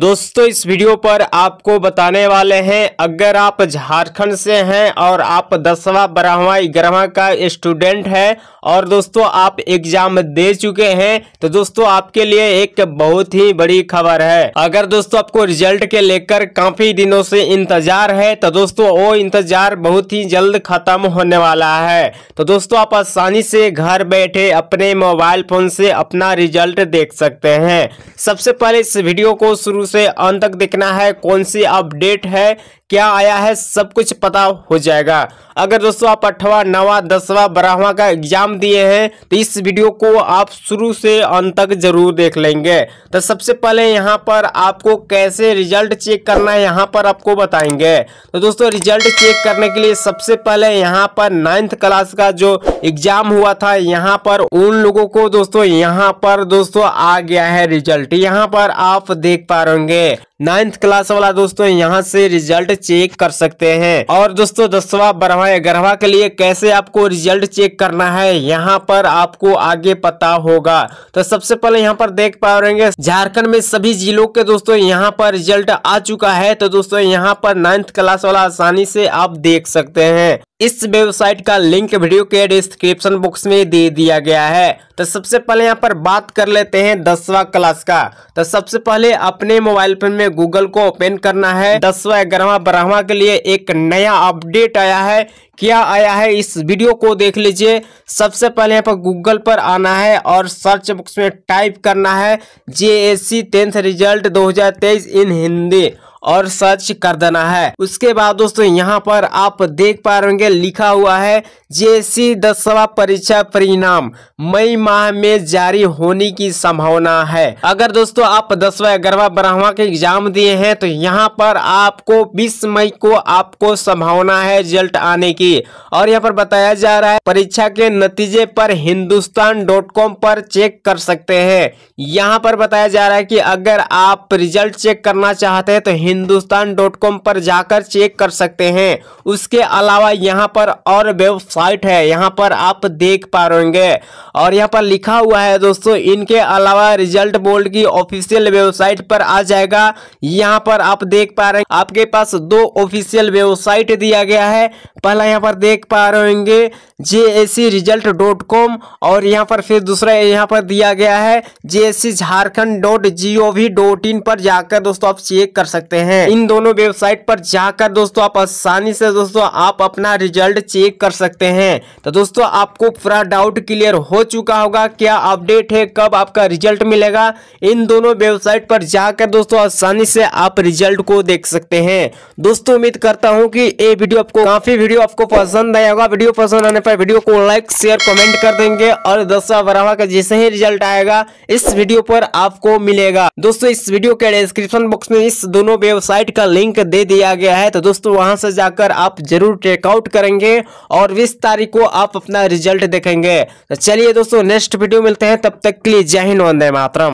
दोस्तों इस वीडियो पर आपको बताने वाले हैं अगर आप झारखंड से हैं और आप दसवा बारहवा ग्यारहवा का स्टूडेंट हैं और दोस्तों आप एग्जाम दे चुके हैं तो दोस्तों आपके लिए एक बहुत ही बड़ी खबर है अगर दोस्तों आपको रिजल्ट के लेकर काफी दिनों से इंतजार है तो दोस्तों वो इंतजार बहुत ही जल्द खत्म होने वाला है तो दोस्तों आप आसानी से घर बैठे अपने मोबाइल फोन से अपना रिजल्ट देख सकते हैं सबसे पहले इस वीडियो को शुरू शुरू से अंत तक देखना है कौन सी अपडेट है क्या आया है सब कुछ पता हो जाएगा अगर दोस्तों आप अठवा नवा दसवा बारहवा का एग्जाम दिए हैं तो इस वीडियो को आप शुरू से अंत तक जरूर देख लेंगे तो सबसे पहले यहाँ पर आपको कैसे रिजल्ट चेक करना है यहाँ पर आपको बताएंगे तो दोस्तों रिजल्ट चेक करने के लिए सबसे पहले यहाँ पर नाइन्थ क्लास का जो एग्जाम हुआ था यहाँ पर उन लोगों को दोस्तों यहाँ पर दोस्तों आ गया है रिजल्ट यहाँ पर आप देख पा रहे नाइन्थ क्लास वाला दोस्तों यहाँ से रिजल्ट चेक कर सकते हैं और दोस्तों दसवा बारहवा ग्यारहवा के लिए कैसे आपको रिजल्ट चेक करना है यहाँ पर आपको आगे पता होगा तो सबसे पहले यहाँ पर देख पा रहे हैं झारखंड में सभी जिलों के दोस्तों यहाँ पर रिजल्ट आ चुका है तो दोस्तों यहाँ पर नाइन्थ क्लास वाला आसानी से आप देख सकते हैं इस वेबसाइट का लिंक वीडियो के डिस्क्रिप्शन बॉक्स में दे दिया गया है तो सबसे पहले यहाँ पर बात कर लेते हैं दसवा क्लास का तो सबसे पहले अपने मोबाइल फोन में गूगल को ओपन करना है दसवा ग्यारहवा बारहवा के लिए एक नया अपडेट आया है क्या आया है इस वीडियो को देख लीजिए सबसे पहले यहाँ पर गूगल पर आना है और सर्च बॉक्स में टाइप करना है J S C tenth result दो इन हिंदी और सर्च कर देना है उसके बाद दोस्तों यहाँ पर आप देख पा रहे लिखा हुआ है जेसी दसवा परीक्षा परिणाम मई माह में जारी होने की संभावना है अगर दोस्तों आप दसवा ग्यारहवा बारहवा के एग्जाम दिए हैं तो यहाँ पर आपको बीस मई को आपको संभावना है रिजल्ट आने की और यहाँ पर बताया जा रहा है परीक्षा के नतीजे पर हिंदुस्तान डॉट कॉम पर चेक कर सकते हैं यहाँ पर बताया जा रहा है कि अगर आप रिजल्ट चेक करना चाहते हैं तो हिंदुस्तान डॉट कॉम पर जाकर चेक कर सकते हैं उसके अलावा यहाँ पर और वेबसाइट है यहाँ पर आप देख पा रहे और यहाँ पर लिखा हुआ है दोस्तों इनके अलावा रिजल्ट बोर्ड की ऑफिशियल वेबसाइट पर आ जाएगा यहाँ पर आप देख पा रहे हैं आपके पास दो ऑफिशियल वेबसाइट दिया गया है पहला यहाँ पर देख पा रहे होंगे जे रिजल्ट डॉट कॉम और यहाँ पर फिर दूसरा यहाँ पर दिया गया है J Jharkhand dot G O V dot in पर जाकर दोस्तों आप चेक कर सकते हैं हैं इन दोनों वेबसाइट पर जाकर दोस्तों आप आसानी से दोस्तों आप अपना रिजल्ट चेक कर सकते हैं तो दोस्तों आपको पूरा डाउट क्लियर हो चुका होगा क्या अपडेट है कब आपका रिजल्ट मिलेगा इन दोनों वेबसाइट पर जाकर दोस्तों आसानी से आप रिजल्ट को देख सकते हैं दोस्तों उम्मीद करता हूँ की ये वीडियो आपको काफी वीडियो आपको पसंद आया होगा वीडियो पसंद आने पर वीडियो को लाइक शेयर कमेंट कर देंगे और दसवा बराबर का जैसे ही रिजल्ट आएगा इस वीडियो पर आपको मिलेगा दोस्तों इस वीडियो के डिस्क्रिप्शन बॉक्स में इस दोनों वेबसाइट का लिंक दे दिया गया है तो दोस्तों वहां से जाकर आप जरूर चेकआउट करेंगे और बीस तारीख को आप अपना रिजल्ट देखेंगे तो चलिए दोस्तों नेक्स्ट वीडियो मिलते हैं तब तक के लिए जय हिंद वंदे मातरम